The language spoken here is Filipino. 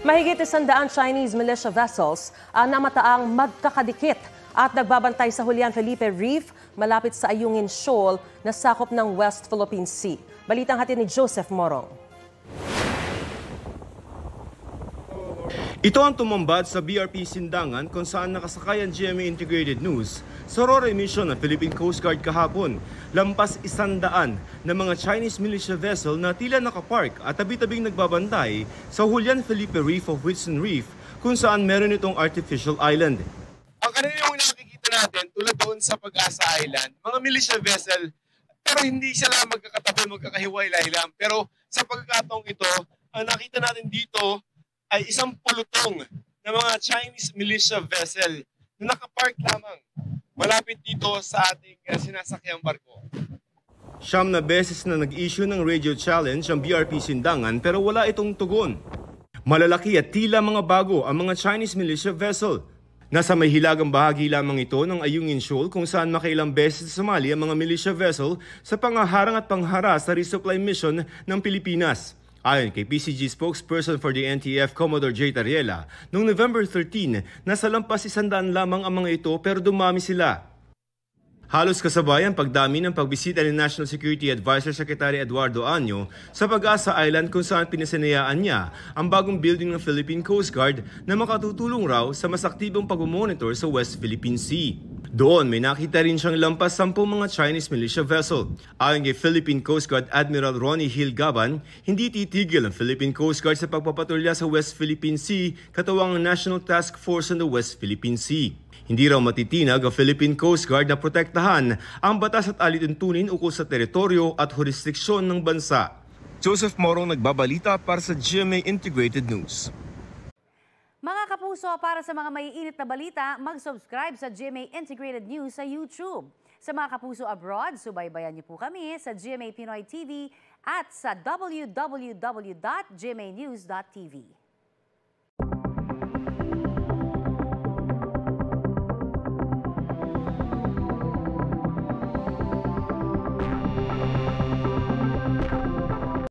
Mahigit isandaan Chinese militia vessels ang na magkakadikit at nagbabantay sa Julian Felipe Reef malapit sa Ayungin Shoal na sakop ng West Philippine Sea. Balitang hatid ni Joseph Morong. Ito ang tumambad sa BRP Sindangan kung saan nakasakay ang GMA Integrated News sa Aurora mission ng Philippine Coast Guard kahapon. Lampas isandaan ng mga Chinese militia vessel na tila nakapark at tabi-tabing nagbabantay sa Julian Felipe Reef of Whitson Reef kung saan meron itong artificial island. Ang kanilang nakikita natin tulad doon sa Pag-asa Island, mga militia vessel pero hindi sila magkakatabi, magkakahiwalay lang. Pero sa pagkakataong ito, ang nakita natin dito ay isang pulutong ng mga Chinese militia vessel na nakapark lamang malapit dito sa ating eh, sinasakyang barko. Siyam na beses na nag-issue ng radio challenge ang BRP Sindangan pero wala itong tugon. Malalaki at tila mga bago ang mga Chinese militia vessel. Nasa may hilagang bahagi lamang ito ng Ayungin Shoal kung saan makailang beses sa sumali ang mga militia vessel sa pangaharang at panghara sa resupply mission ng Pilipinas. Ayon kay PCG spokesperson for the NTF, Commodore J. Tariela, noong November 13, nasa lampas isandaan lamang ang mga ito pero dumami sila. Halos kasabay ang pagdami ng pagbisita ni National Security Advisor Secretary Eduardo Anyo sa Pag-asa Island kung saan pinasinayaan niya ang bagong building ng Philippine Coast Guard na makatutulong raw sa masaktibong pagmonitor sa West Philippine Sea. Doon may nakita rin siyang lampas 10 mga Chinese militia vessel. Ayon kay Philippine Coast Guard Admiral Ronnie Hill Gaban, hindi titigil ang Philippine Coast Guard sa pagpapatrolya sa West Philippine Sea katawang National Task Force on the West Philippine Sea. Hindi raw matitinag ang Philippine Coast Guard na protektahan ang batas at alituntunin ukol sa teritoryo at jurisdiksyon ng bansa. Joseph Morong nagbabalita para sa GMA Integrated News. Mga kapuso, para sa mga maiinit na balita, mag-subscribe sa GMA Integrated News sa YouTube. Sa mga kapuso abroad, subaybayan niyo po kami sa GMA Pinoy TV at sa www.gmanews.tv.